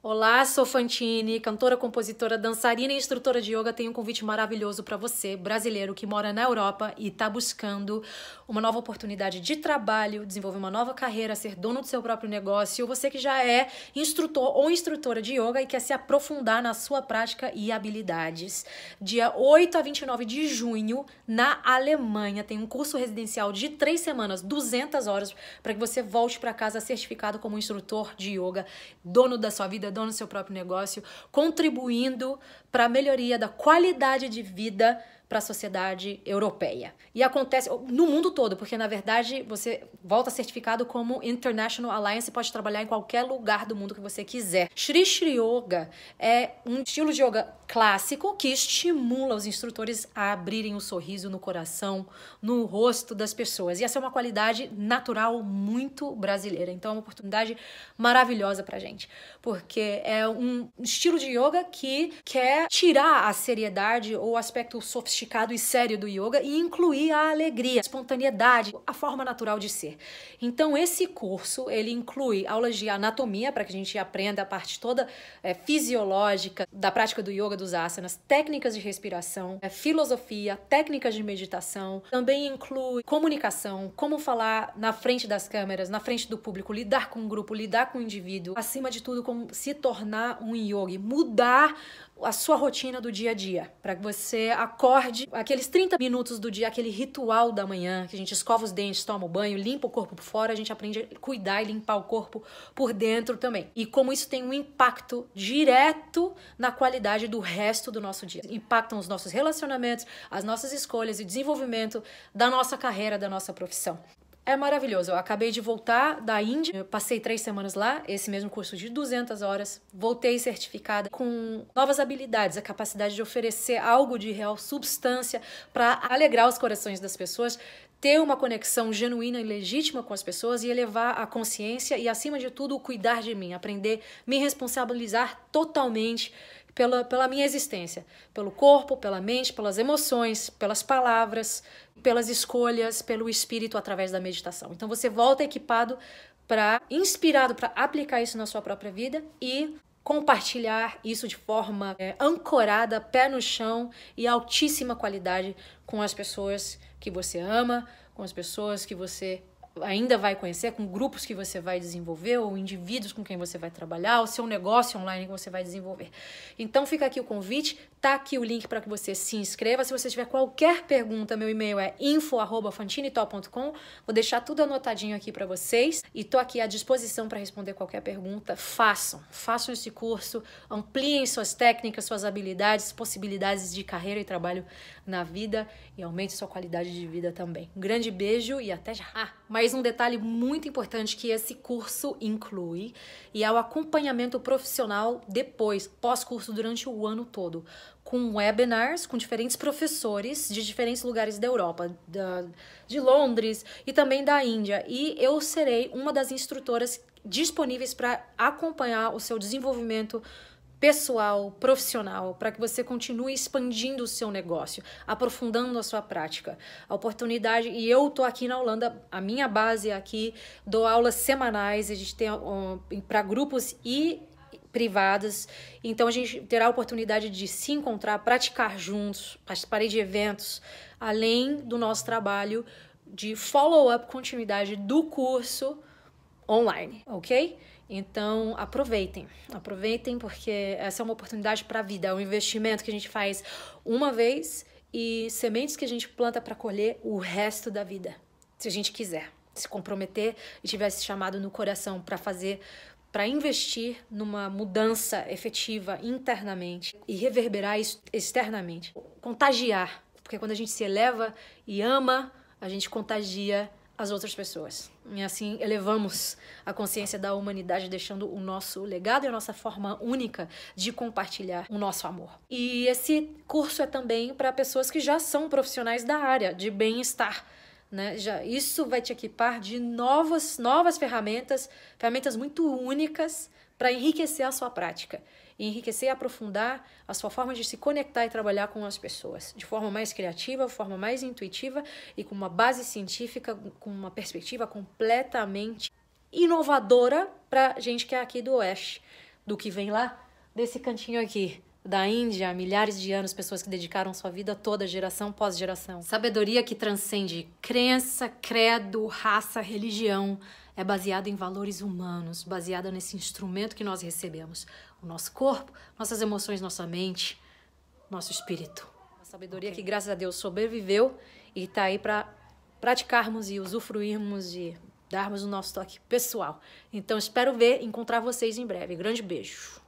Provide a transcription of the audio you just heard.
Olá, sou Fantine, cantora, compositora, dançarina e instrutora de yoga. Tenho um convite maravilhoso para você, brasileiro que mora na Europa e está buscando uma nova oportunidade de trabalho, desenvolver uma nova carreira, ser dono do seu próprio negócio, ou você que já é instrutor ou instrutora de yoga e quer se aprofundar na sua prática e habilidades. Dia 8 a 29 de junho, na Alemanha, tem um curso residencial de três semanas, 200 horas, para que você volte para casa certificado como instrutor de yoga, dono da sua vida vida, é dono do seu próprio negócio, contribuindo para a melhoria da qualidade de vida para a sociedade europeia. E acontece no mundo todo, porque na verdade você volta certificado como International Alliance e pode trabalhar em qualquer lugar do mundo que você quiser. Shri Shri Yoga é um estilo de yoga clássico que estimula os instrutores a abrirem o um sorriso no coração, no rosto das pessoas. E essa é uma qualidade natural muito brasileira. Então é uma oportunidade maravilhosa para gente, porque é um estilo de yoga que quer tirar a seriedade ou o aspecto sofisticado sofisticado e sério do yoga e incluir a alegria, a espontaneidade, a forma natural de ser. Então esse curso ele inclui aulas de anatomia para que a gente aprenda a parte toda é, fisiológica da prática do yoga dos asanas, técnicas de respiração, é, filosofia, técnicas de meditação. Também inclui comunicação, como falar na frente das câmeras, na frente do público, lidar com o grupo, lidar com o indivíduo. Acima de tudo, como se tornar um yogi, mudar a sua rotina do dia a dia, para que você acorde aqueles 30 minutos do dia, aquele ritual da manhã, que a gente escova os dentes, toma o banho, limpa o corpo por fora, a gente aprende a cuidar e limpar o corpo por dentro também. E como isso tem um impacto direto na qualidade do resto do nosso dia. Impactam os nossos relacionamentos, as nossas escolhas e desenvolvimento da nossa carreira, da nossa profissão. É maravilhoso. Eu acabei de voltar da Índia, eu passei três semanas lá, esse mesmo curso de 200 horas. Voltei certificada com novas habilidades, a capacidade de oferecer algo de real substância para alegrar os corações das pessoas, ter uma conexão genuína e legítima com as pessoas e elevar a consciência e, acima de tudo, cuidar de mim, aprender, me responsabilizar totalmente pela, pela minha existência, pelo corpo, pela mente, pelas emoções, pelas palavras, pelas escolhas, pelo espírito através da meditação. Então você volta equipado para inspirado para aplicar isso na sua própria vida e compartilhar isso de forma é, ancorada, pé no chão e altíssima qualidade com as pessoas que você ama, com as pessoas que você ainda vai conhecer, com grupos que você vai desenvolver, ou indivíduos com quem você vai trabalhar, o seu negócio online que você vai desenvolver. Então fica aqui o convite, tá aqui o link para que você se inscreva. Se você tiver qualquer pergunta, meu e-mail é info@fantini.top.com Vou deixar tudo anotadinho aqui para vocês e tô aqui à disposição para responder qualquer pergunta. Façam, façam esse curso, ampliem suas técnicas, suas habilidades, possibilidades de carreira e trabalho na vida e aumente sua qualidade de vida também. Um grande beijo e até já. Ah, mas mas um detalhe muito importante que esse curso inclui e é o acompanhamento profissional depois, pós-curso, durante o ano todo, com webinars com diferentes professores de diferentes lugares da Europa, da, de Londres e também da Índia. E eu serei uma das instrutoras disponíveis para acompanhar o seu desenvolvimento pessoal, profissional, para que você continue expandindo o seu negócio, aprofundando a sua prática. A oportunidade, e eu tô aqui na Holanda, a minha base é aqui, dou aulas semanais, a gente tem um, para grupos e privadas. Então a gente terá a oportunidade de se encontrar, praticar juntos, participarei de eventos, além do nosso trabalho de follow-up, continuidade do curso online, ok? Então aproveitem, aproveitem porque essa é uma oportunidade para a vida, é um investimento que a gente faz uma vez e sementes que a gente planta para colher o resto da vida, se a gente quiser, se comprometer e tivesse chamado no coração para fazer, para investir numa mudança efetiva internamente e reverberar isso externamente, contagiar, porque quando a gente se eleva e ama, a gente contagia as outras pessoas. E assim elevamos a consciência da humanidade, deixando o nosso legado e a nossa forma única de compartilhar o nosso amor. E esse curso é também para pessoas que já são profissionais da área de bem-estar. Né? Já, isso vai te equipar de novas, novas ferramentas, ferramentas muito únicas para enriquecer a sua prática, enriquecer, e aprofundar a sua forma de se conectar e trabalhar com as pessoas, de forma mais criativa, forma mais intuitiva e com uma base científica, com uma perspectiva completamente inovadora para gente que é aqui do Oeste, do que vem lá desse cantinho aqui da Índia, milhares de anos, pessoas que dedicaram sua vida toda, geração pós geração. Sabedoria que transcende crença, credo, raça, religião, é baseada em valores humanos, baseada nesse instrumento que nós recebemos, o nosso corpo, nossas emoções, nossa mente, nosso espírito. A sabedoria okay. que graças a Deus sobreviveu e está aí para praticarmos e usufruirmos e darmos o nosso toque pessoal. Então espero ver, encontrar vocês em breve. Grande beijo.